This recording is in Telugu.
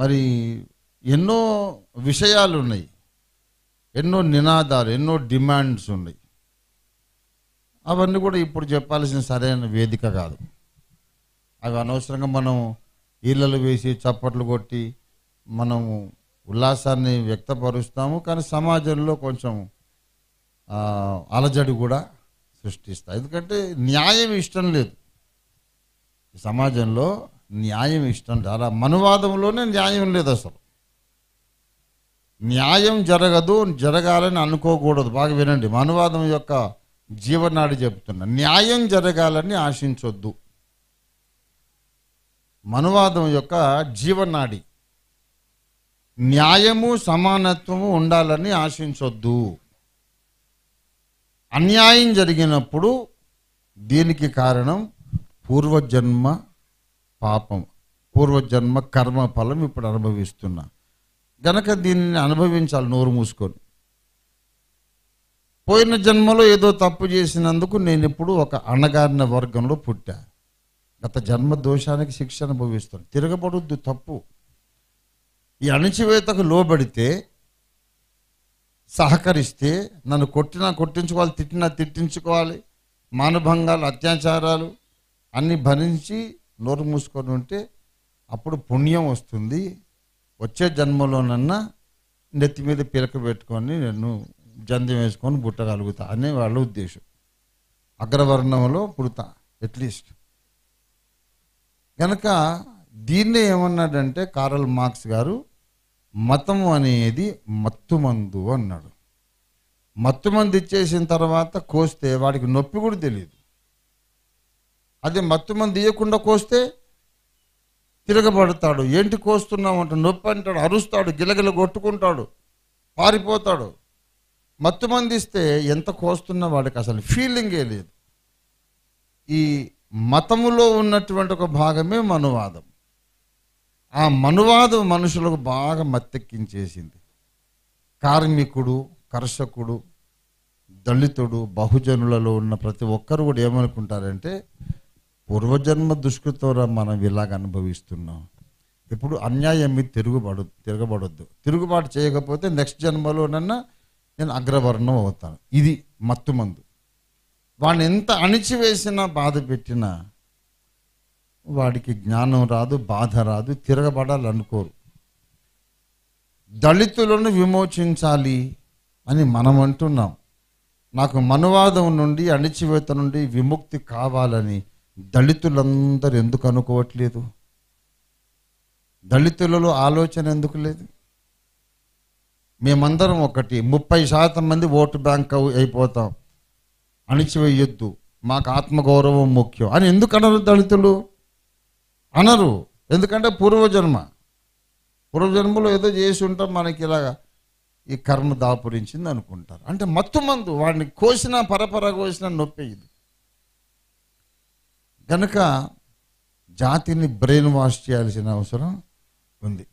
మరి ఎన్నో విషయాలు ఉన్నాయి ఎన్నో నినాదాలు ఎన్నో డిమాండ్స్ ఉన్నాయి అవన్నీ కూడా ఇప్పుడు చెప్పాల్సిన సరైన వేదిక కాదు అవి అనవసరంగా మనం ఇళ్ళలు వేసి చప్పట్లు కొట్టి మనము ఉల్లాసాన్ని వ్యక్తపరుస్తాము కానీ సమాజంలో కొంచెం అలజడి కూడా సృష్టిస్తాయి ఎందుకంటే న్యాయం ఇష్టం లేదు సమాజంలో న్యాయం ఇష్టం చాలా మనువాదంలోనే న్యాయం లేదు అసలు న్యాయం జరగదు జరగాలని అనుకోకూడదు బాగా వినండి మనువాదం యొక్క జీవనాడి చెప్తున్నా న్యాయం జరగాలని ఆశించొద్దు మనువాదం యొక్క జీవనాడి న్యాయము సమానత్వము ఉండాలని ఆశించొద్దు అన్యాయం జరిగినప్పుడు దీనికి కారణం పూర్వజన్మ పాపం పూర్వజన్మ కర్మ ఫలం ఇప్పుడు అనుభవిస్తున్నా గనక దీనిని అనుభవించాలి నోరు మూసుకొని పోయిన జన్మలో ఏదో తప్పు చేసినందుకు నేను ఇప్పుడు ఒక అణగారిన వర్గంలో పుట్టా గత జన్మ దోషానికి శిక్ష అనుభవిస్తాను తిరగబడుద్దు తప్పు ఈ అణిచివేతకు లోబడితే సహకరిస్తే నన్ను కొట్టినా కొట్టించుకోవాలి తిట్టినా తిట్టించుకోవాలి మానభంగాలు అత్యాచారాలు అన్నీ భరించి నోరు మూసుకొని ఉంటే అప్పుడు పుణ్యం వస్తుంది వచ్చే జన్మలోనన్నా నెత్తి మీద పిలక పెట్టుకొని నేను జంధ్యం వేసుకొని పుట్టగలుగుతా అనే వాళ్ళ ఉద్దేశం అగ్రవర్ణంలో పుడతా అట్లీస్ట్ కనుక దీన్నే ఏమన్నాడంటే కారల్ మార్క్స్ గారు మతం అనేది మత్తుమందు అన్నాడు మత్తుమందు ఇచ్చేసిన తర్వాత కోస్తే వాడికి నొప్పి కూడా తెలియదు అది మత్తు మంది ఇయ్యకుండా కోస్తే తిరగబడతాడు ఏంటి కోస్తున్నావు అంటే నొప్పి అంటాడు అరుస్తాడు గిలగిల కొట్టుకుంటాడు పారిపోతాడు మత్తు ఇస్తే ఎంత కోస్తున్నా వాడికి అసలు ఫీలింగే లేదు ఈ మతములో ఉన్నటువంటి ఒక భాగమే మనువాదం ఆ మనువాదం మనుషులకు బాగా మత్తెక్కించేసింది కార్మికుడు కర్షకుడు దళితుడు బహుజనులలో ఉన్న ప్రతి ఒక్కరు కూడా ఏమనుకుంటారంటే పూర్వజన్మ దుష్కృతంలో మనం ఇలాగ అనుభవిస్తున్నాం ఇప్పుడు అన్యాయం మీద తిరుగుబడు తిరగబడద్దు తిరుగుబాటు చేయకపోతే నెక్స్ట్ జన్మలోనన్నా నేను అగ్రవర్ణం అవుతాను ఇది మత్తుమందు వాడిని ఎంత అణిచివేసినా బాధ పెట్టినా వాడికి జ్ఞానం రాదు బాధ రాదు తిరగబడాలనుకోరు దళితులను విమోచించాలి అని మనం అంటున్నాం నాకు మనువాదం నుండి అణిచివేత నుండి విముక్తి కావాలని దళితులందరూ ఎందుకు అనుకోవట్లేదు దళితులలో ఆలోచన ఎందుకు లేదు మేమందరం ఒకటి ముప్పై శాతం మంది ఓటు బ్యాంక్ అయిపోతాం అణిచివేయొద్దు మాకు ఆత్మగౌరవం ముఖ్యం అని ఎందుకు అనరు దళితులు అనరు ఎందుకంటే పూర్వజన్మ పూర్వజన్మలో ఏదో చేసి ఉంటాం మనకి ఇలాగా ఈ కర్మ దాపురించింది అనుకుంటారు అంటే మత్తు మందు వాడిని కోసినా పరపర కోసినా నొప్పి ఇది కనుక జాతిని బ్రెయిన్ వాష్ చేయాల్సిన అవసరం ఉంది